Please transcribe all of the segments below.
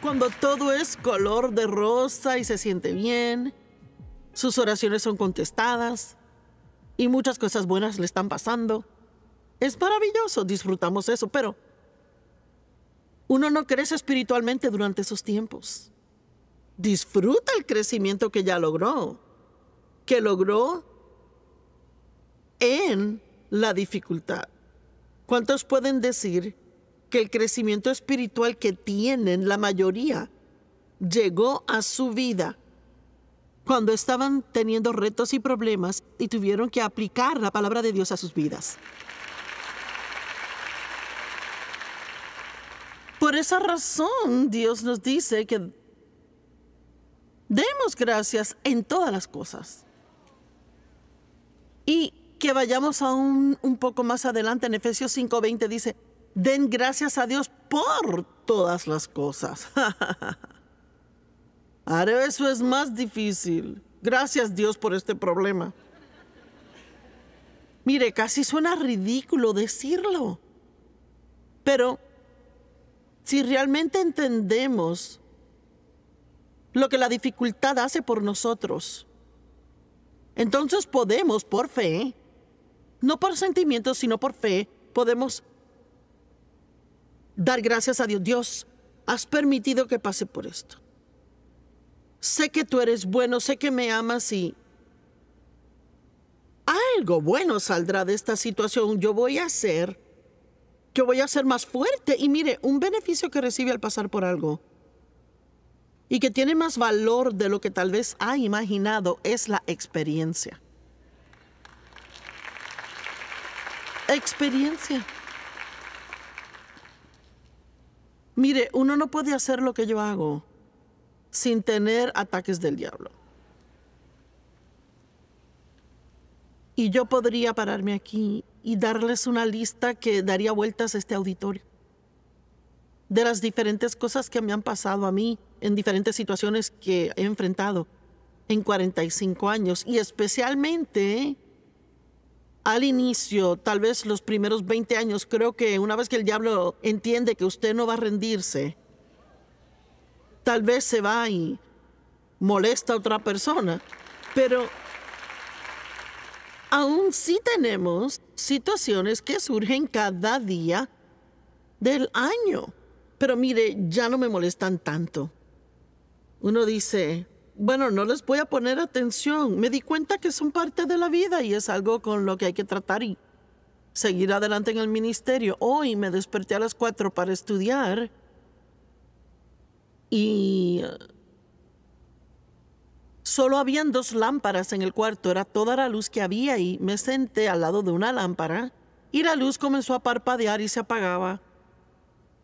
cuando todo es color de rosa y se siente bien, sus oraciones son contestadas y muchas cosas buenas le están pasando. Es maravilloso, disfrutamos eso, pero uno no crece espiritualmente durante esos tiempos. Disfruta el crecimiento que ya logró, que logró en la dificultad. ¿Cuántos pueden decir que el crecimiento espiritual que tienen la mayoría llegó a su vida cuando estaban teniendo retos y problemas y tuvieron que aplicar la palabra de Dios a sus vidas. Por esa razón Dios nos dice que demos gracias en todas las cosas. Y que vayamos aún un poco más adelante en Efesios 5:20 dice, Den gracias a Dios por todas las cosas. Ahora eso es más difícil. Gracias Dios por este problema. Mire, casi suena ridículo decirlo. Pero si realmente entendemos lo que la dificultad hace por nosotros, entonces podemos, por fe, no por sentimientos, sino por fe, podemos dar gracias a Dios. Dios, has permitido que pase por esto. Sé que tú eres bueno, sé que me amas y algo bueno saldrá de esta situación. Yo voy a ser, yo voy a ser más fuerte. Y mire, un beneficio que recibe al pasar por algo y que tiene más valor de lo que tal vez ha imaginado es la experiencia. Experiencia. Mire, uno no puede hacer lo que yo hago sin tener ataques del diablo. Y yo podría pararme aquí y darles una lista que daría vueltas a este auditorio de las diferentes cosas que me han pasado a mí en diferentes situaciones que he enfrentado en 45 años y especialmente al inicio, tal vez los primeros 20 años, creo que una vez que el diablo entiende que usted no va a rendirse, tal vez se va y molesta a otra persona. Pero aún sí tenemos situaciones que surgen cada día del año. Pero mire, ya no me molestan tanto. Uno dice, bueno, no les voy a poner atención. Me di cuenta que son parte de la vida y es algo con lo que hay que tratar y seguir adelante en el ministerio. Hoy me desperté a las 4 para estudiar y uh, solo habían dos lámparas en el cuarto, era toda la luz que había y me senté al lado de una lámpara y la luz comenzó a parpadear y se apagaba.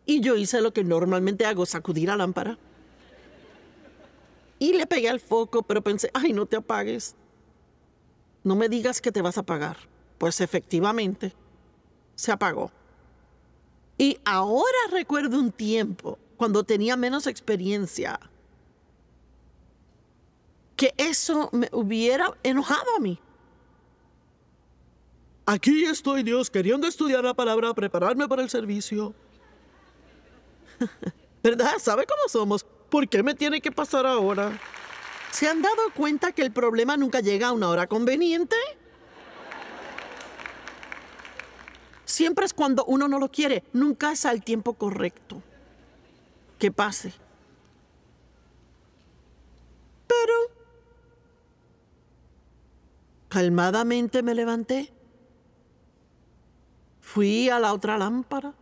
Y yo hice lo que normalmente hago, sacudir la lámpara. Y le pegué al foco, pero pensé, ay, no te apagues. No me digas que te vas a apagar. Pues efectivamente, se apagó. Y ahora recuerdo un tiempo, cuando tenía menos experiencia, que eso me hubiera enojado a mí. Aquí estoy, Dios, queriendo estudiar la palabra, prepararme para el servicio. ¿Verdad? ¿Sabe cómo somos? ¿Por qué me tiene que pasar ahora? ¿Se han dado cuenta que el problema nunca llega a una hora conveniente? Siempre es cuando uno no lo quiere, nunca es al tiempo correcto. Que pase. Pero... Calmadamente me levanté. Fui a la otra lámpara.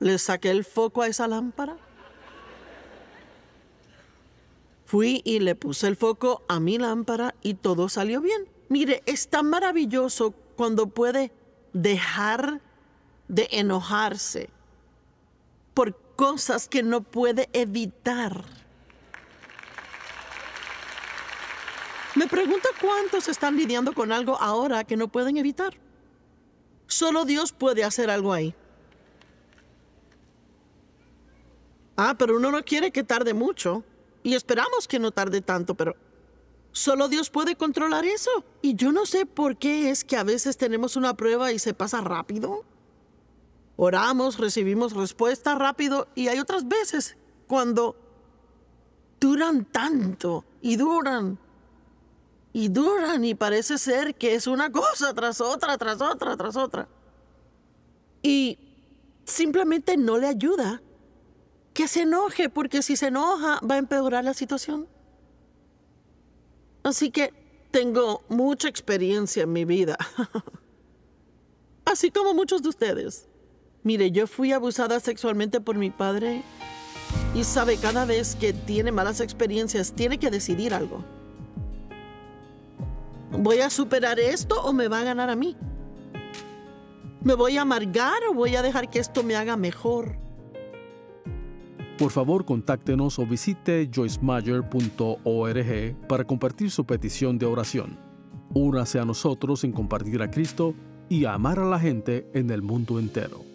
Le saqué el foco a esa lámpara. Fui y le puse el foco a mi lámpara y todo salió bien. Mire, es tan maravilloso cuando puede dejar de enojarse por cosas que no puede evitar. Me pregunto cuántos están lidiando con algo ahora que no pueden evitar. Solo Dios puede hacer algo ahí. Ah, pero uno no quiere que tarde mucho y esperamos que no tarde tanto, pero solo Dios puede controlar eso. Y yo no sé por qué es que a veces tenemos una prueba y se pasa rápido. Oramos, recibimos respuesta rápido y hay otras veces cuando duran tanto y duran y duran y parece ser que es una cosa tras otra, tras otra, tras otra. Y simplemente no le ayuda que se enoje, porque si se enoja va a empeorar la situación. Así que tengo mucha experiencia en mi vida, así como muchos de ustedes. Mire, yo fui abusada sexualmente por mi padre y sabe, cada vez que tiene malas experiencias, tiene que decidir algo. ¿Voy a superar esto o me va a ganar a mí? ¿Me voy a amargar o voy a dejar que esto me haga mejor? Por favor, contáctenos o visite joysmayer.org para compartir su petición de oración. Únase a nosotros en compartir a Cristo y amar a la gente en el mundo entero.